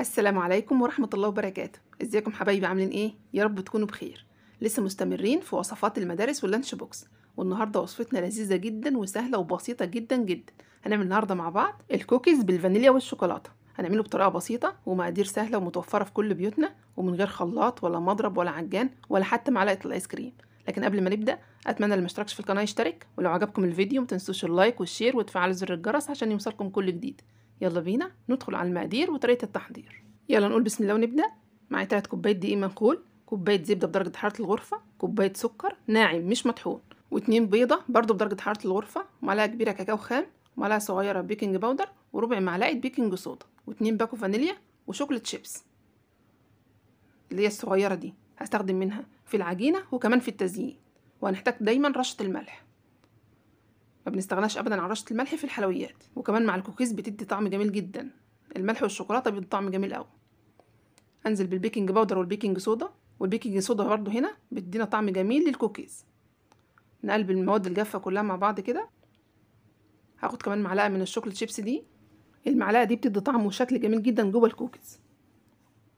السلام عليكم ورحمة الله وبركاته ازيكم حبايبي عاملين ايه يا رب تكونوا بخير لسه مستمرين في وصفات المدارس واللانش بوكس والنهاردة وصفتنا لذيذة جدا وسهلة وبسيطة جدا جدا هنعمل النهاردة مع بعض الكوكيز بالفانيليا والشوكولاتة هنعمله بطريقة بسيطة ومقادير سهلة ومتوفرة في كل بيوتنا ومن غير خلاط ولا مضرب ولا عجان ولا حتى معلقة الايس كريم لكن قبل ما نبدأ أتمنى اللي مشتركش في القناة يشترك ولو عجبكم الفيديو متنسوش اللايك والشير وتفعلوا زر الجرس عشان يوصلكم كل جديد يلا بينا ندخل على المقادير وطريقة التحضير يلا نقول بسم الله ونبدأ معايا تلات كوبايات دقيق منخول كوباية زبدة بدرجة حرارة الغرفة كوباية سكر ناعم مش مطحون واتنين بيضة برضو بدرجة حرارة الغرفة ومعلقة كبيرة كاكاو خام ومعلقة صغيرة بيكنج باودر وربع معلقة بيكنج صودا واتنين باكو فانيليا وشوكليت شيبس اللي هي الصغيرة دي هستخدم منها في العجينة وكمان في التزيين وهنحتاج دايما رشة الملح ما بنستغناش ابدا عن رشه الملح في الحلويات وكمان مع الكوكيز بتدي طعم جميل جدا الملح والشوكولاته بيدي طعم جميل قوي انزل بالبيكنج باودر والبيكنج صودا والبيكنج صودا برضو هنا بتدينا طعم جميل للكوكيز نقلب المواد الجافه كلها مع بعض كده هاخد كمان معلقه من الشوكليت شيبس دي المعلقه دي بتدي طعم وشكل جميل جدا جوه الكوكيز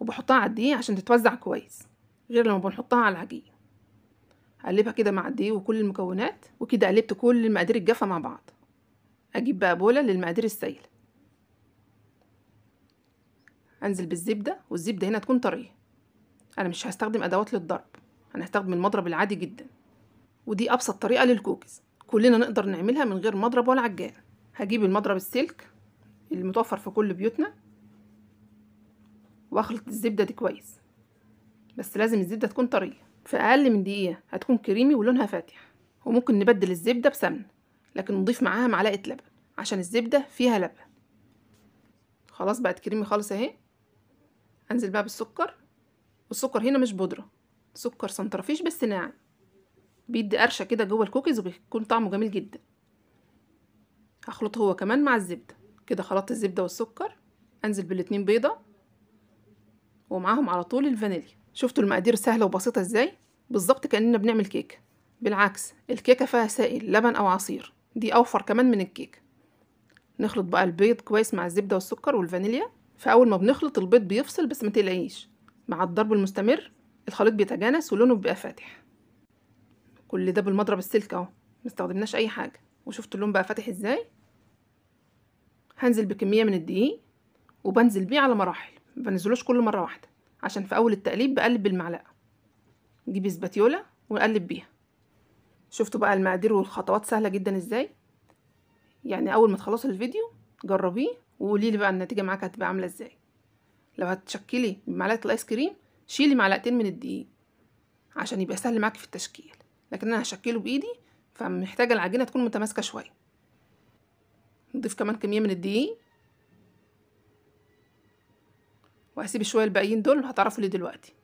وبحطها على الدقيق عشان تتوزع كويس غير لما بنحطها على العجين اقلبها كده مع الدقيق وكل المكونات وكده قلبت كل المقادير الجافه مع بعض اجيب بقى بوله للمقادير السائله انزل بالزبده والزبده هنا تكون طريه انا مش هستخدم ادوات للضرب انا هستخدم المضرب العادي جدا ودي ابسط طريقه للكوكيز كلنا نقدر نعملها من غير مضرب ولا عجان هجيب المضرب السلك المتوفر في كل بيوتنا واخلط الزبده دي كويس بس لازم الزبده تكون طريه في أقل من دقيقة هتكون كريمي ولونها فاتح وممكن نبدل الزبدة بسمنة لكن نضيف معاها معلقة لبن عشان الزبدة فيها لبن خلاص بقت كريمي خالص اهي انزل بقى بالسكر والسكر هنا مش بودرة سكر سنترفيش بس ناعم بيدي قرشة كده جوه الكوكيز وبيكون طعمه جميل جدا هخلطه هو كمان مع الزبدة كده خلطت الزبدة والسكر انزل بالاتنين بيضة ومعاهم على طول الفانيليا شفتوا المقادير سهلة وبسيطة ازاي بالظبط كأننا بنعمل كيك بالعكس الكيكة فيها سائل لبن أو عصير دي أوفر كمان من الكيك نخلط بقى البيض كويس مع الزبدة والسكر والفانيليا فأول ما بنخلط البيض بيفصل بس متقلقيش مع الضرب المستمر الخليط بيتجانس ولونه بيبقى فاتح كل ده بالمضرب السلك اهو مستخدمناش اي حاجه وشفتوا اللون بقى فاتح ازاي هنزل بكميه من الدقيق وبنزل بيه على مراحل مبنزلوش كل مره واحده عشان في أول التقليب بقلب بالمعلقة نجيب سباتيولا ونقلب بيها شفتوا بقى المقادير والخطوات سهلة جدا ازاي يعني أول ما تخلصوا الفيديو جربيه وقوليلي بقى النتيجة معاك هتبقى عاملة ازاي لو هتشكلي بمعلقة الايس كريم شيلي معلقتين من الدقيق عشان يبقى سهل معاكي في التشكيل لكن انا هشكله بايدي فمحتاجة العجينة تكون متماسكة شوية نضيف كمان كمية من الدقيق وهسيب شويه الباقيين دول وهتعرفوا ليه دلوقتي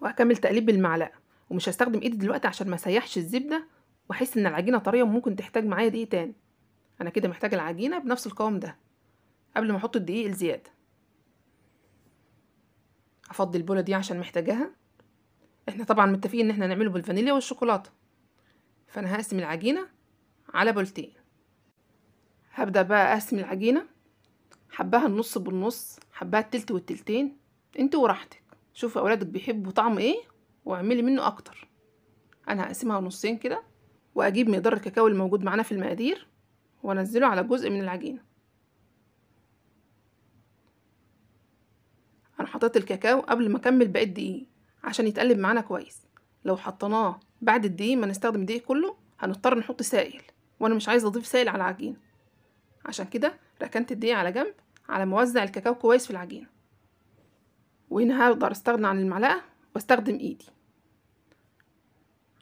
وهكمل تقليب بالمعلقه ومش هستخدم ايدي دلوقتي عشان ما سيحش الزبده واحس ان العجينه طريه وممكن تحتاج معايا دقيق تاني انا كده محتاجه العجينه بنفس القوام ده قبل ما احط الدقيق الزياده هفضي البوله دي عشان محتاجاها احنا طبعا متفقين ان احنا نعمله بالفانيليا والشوكولاته فانا هقسم العجينه على بولتين هبدا بقى اقسم العجينه حباها النص بالنص حباها التلت والتلتين انت وراحتك شوفي اولادك بيحبوا طعم ايه واعملي منه اكتر انا هقسمها نصين كده واجيب مقدار الكاكاو الموجود معانا في المقادير وانزله على جزء من العجينه انا حطيت الكاكاو قبل ما اكمل باقي الدقيق عشان يتقلب معانا كويس لو حطيناه بعد الدقيق ما نستخدم الدقيق كله هنضطر نحط سائل وانا مش عايزه اضيف سائل على العجينه عشان كده ركنت الدقيق على جنب على موزع الكاكاو كويس في العجينة وهنا هقدر استغنى عن المعلقة واستخدم ايدي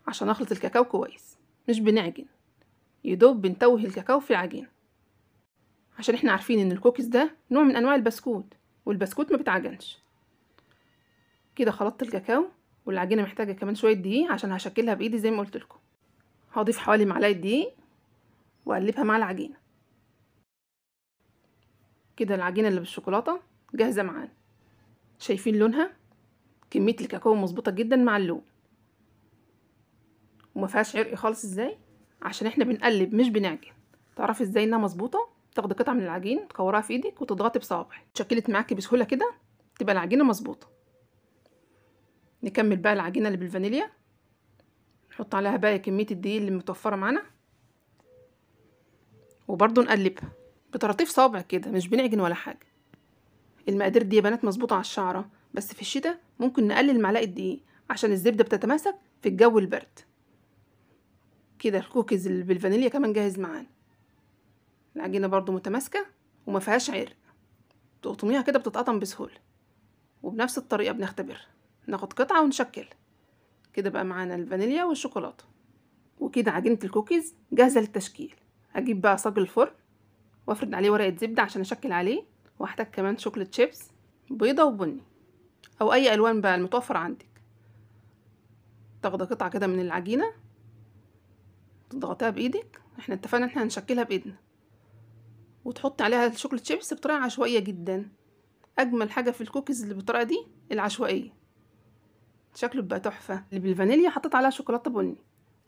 عشان اخلط الكاكاو كويس مش بنعجن يدوب بنتوه الكاكاو في العجينة عشان احنا عارفين ان الكوكيز ده نوع من انواع البسكوت والبسكوت ما بتعجنش كده خلطت الكاكاو والعجينة محتاجة كمان شوية دقيق عشان هشكلها بايدي زي ما قلت لكم هضيف حوالي معلقة دقيق واقلبها مع العجينة كده العجينة اللي بالشوكولاتة جاهزة معانا شايفين لونها كمية الكاكاو مظبوطة جدا مع اللون وما فيهاش عرق خالص ازاي عشان احنا بنقلب مش بنعجن تعرفي ازاي انها مظبوطه تاخدي قطعه من العجين تكورها في ايدك وتضغطي بصوابعك اتشكلت معاكي بسهوله كده تبقى العجينه مظبوطه نكمل بقى العجينه اللي بالفانيليا نحط عليها بقى كميه الدقيق اللي متوفره معانا وبرضه نقلبها بطراطيف صابع كده مش بنعجن ولا حاجة المقادير دي يا بنات مظبوطة على الشعرة بس في الشتاء ممكن نقلل معلقة دقيق عشان الزبدة بتتماسك في الجو البرد كده الكوكيز اللي بالفانيليا كمان جاهز معانا العجينة برضو متماسكة وما فيهاش عرق تقطميها كده بتتقطم بسهولة وبنفس الطريقة بنختبرها ناخد قطعة ونشكل كده بقى معانا الفانيليا والشوكولاتة وكده عجينة الكوكيز جاهزة للتشكيل هجيب بقى صاج الفرن وافرد عليه ورقة زبدة عشان اشكل عليه وهحتاج كمان شوكليت شيبس بيضة وبني او اي الوان بقى المتوفر عندك تاخد قطعة كده من العجينة تضغطيها بايدك احنا اتفقنا ان احنا هنشكلها بايدنا وتحطي عليها الشوكليت شيبس بطريقة عشوائية جدا اجمل حاجة في الكوكيز اللي بالطريقة دي العشوائية شكله بقى تحفة اللي بالفانيليا حطيت عليها شوكولاتة بني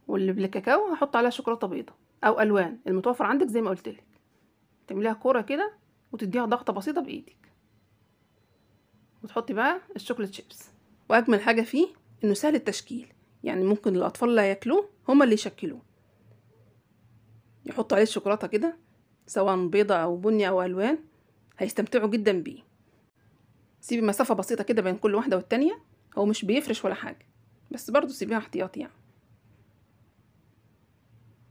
واللي بالكاكاو هحط عليها شوكولاتة بيضة او الوان المتوفر عندك زي ما لك تعمليها كوره كده وتديها ضغطة بسيطة بإيدك وتحطي بقى الشوكليت شيبس وأجمل حاجة فيه إنه سهل التشكيل يعني ممكن الأطفال اللي ياكلوه هما اللي يشكلوه يحطوا عليه الشوكولاتة كده سواء بيضة أو بني أو ألوان هيستمتعوا جدا بيه سيبي مسافة بسيطة كده بين كل واحدة والتانية هو مش بيفرش ولا حاجة بس برضو سيبيها احتياطي يعني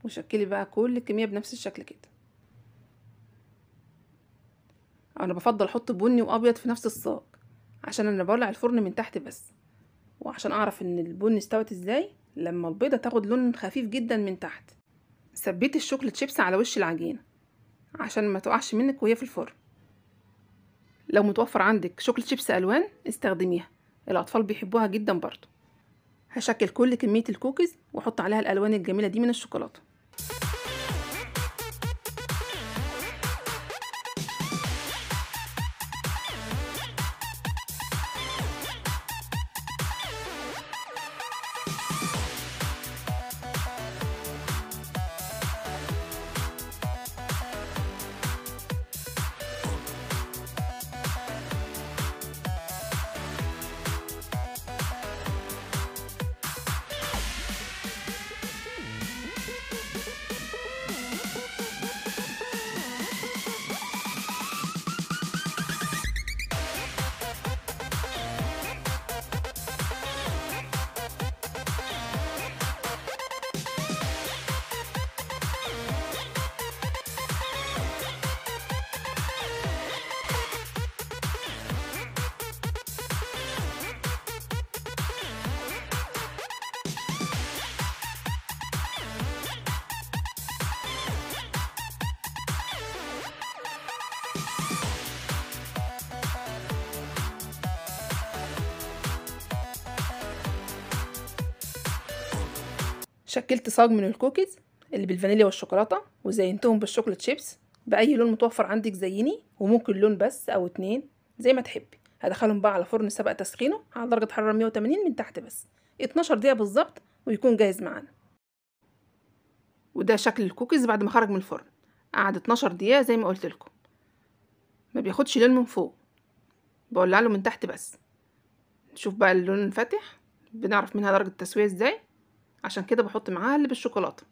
وشكلي بقى كل الكمية بنفس الشكل كده انا بفضل احط بني وابيض في نفس الصاج عشان انا بولع الفرن من تحت بس وعشان اعرف ان البني استوت ازاي لما البيضه تاخد لون خفيف جدا من تحت ثبت الشوكليت شيبس على وش العجينه عشان ما تقعش منك وهي في الفرن لو متوفر عندك شوكليت شيبس الوان استخدميها الاطفال بيحبوها جدا برضو هشكل كل كميه الكوكيز واحط عليها الالوان الجميله دي من الشوكولاته شكلت صاج من الكوكيز اللي بالفانيليا والشوكولاته وزينتهم بالشوكولات شيبس باي لون متوفر عندك زيني وممكن لون بس او اتنين زي ما تحبي هدخلهم بقى على فرن سبق تسخينه على درجه حراره 180 من تحت بس 12 دقيقه بالظبط ويكون جاهز معانا وده شكل الكوكيز بعد ما خرج من الفرن قعد 12 دقيقه زي ما قلت لكم ما بياخدش لون من فوق بولع له من تحت بس نشوف بقى اللون الفاتح بنعرف منها درجه التسويه ازاي عشان كده بحط معاها اللي بالشوكولاته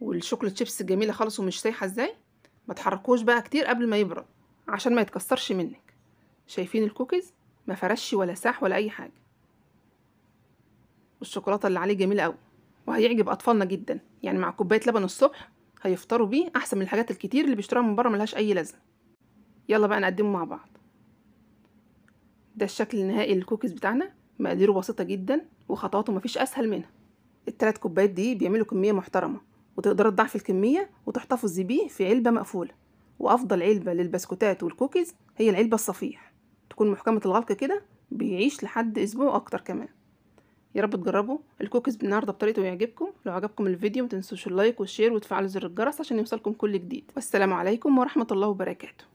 والشوكولاته شيبس الجميله خالص ومش سايحه ازاي ما تحركوش بقى كتير قبل ما يبرد عشان ما يتكسرش منك شايفين الكوكيز ما فرش ولا ساح ولا اي حاجه والشوكولاته اللي عليه جميله قوي وهيعجب اطفالنا جدا يعني مع كوبايه لبن الصبح هيفطروا بيه احسن من الحاجات الكتير اللي بيشتروها من بره ملهاش اي لازمه يلا بقى نقدمه مع بعض ده الشكل النهائي للكوكيز بتاعنا مقاديره بسيطه جدا وخطواته مفيش اسهل منها التلات كوبايات دي بيعملوا كميه محترمه وتقدر تضعف الكميه وتحتفظي بيه في علبه مقفوله وافضل علبه للبسكوتات والكوكيز هي العلبه الصفيح تكون محكمه الغلق كده بيعيش لحد اسبوع اكتر كمان يا رب تجربوا الكوكيز النهارده بطريقته يعجبكم لو عجبكم الفيديو متنسوش اللايك والشير وتفعلوا زر الجرس عشان يوصلكم كل جديد والسلام عليكم ورحمه الله وبركاته